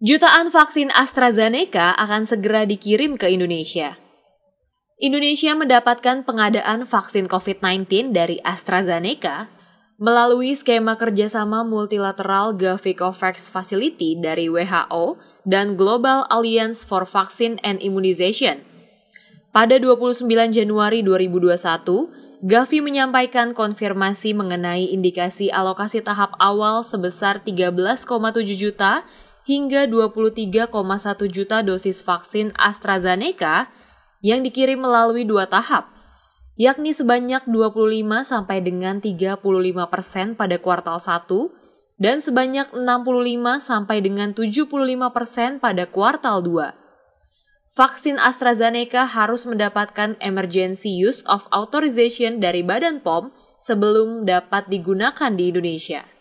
Jutaan vaksin AstraZeneca akan segera dikirim ke Indonesia. Indonesia mendapatkan pengadaan vaksin COVID-19 dari AstraZeneca melalui skema kerjasama multilateral Gavicovax Facility dari WHO dan Global Alliance for Vaccine and Immunization. Pada 29 Januari 2021, Gavi menyampaikan konfirmasi mengenai indikasi alokasi tahap awal sebesar 13,7 juta hingga 23,1 juta dosis vaksin AstraZeneca yang dikirim melalui dua tahap, yakni sebanyak 25 sampai dengan 35 persen pada kuartal 1 dan sebanyak 65 sampai dengan 75 persen pada kuartal 2 vaksin AstraZeneca harus mendapatkan emergency use of authorization dari Badan POM sebelum dapat digunakan di Indonesia.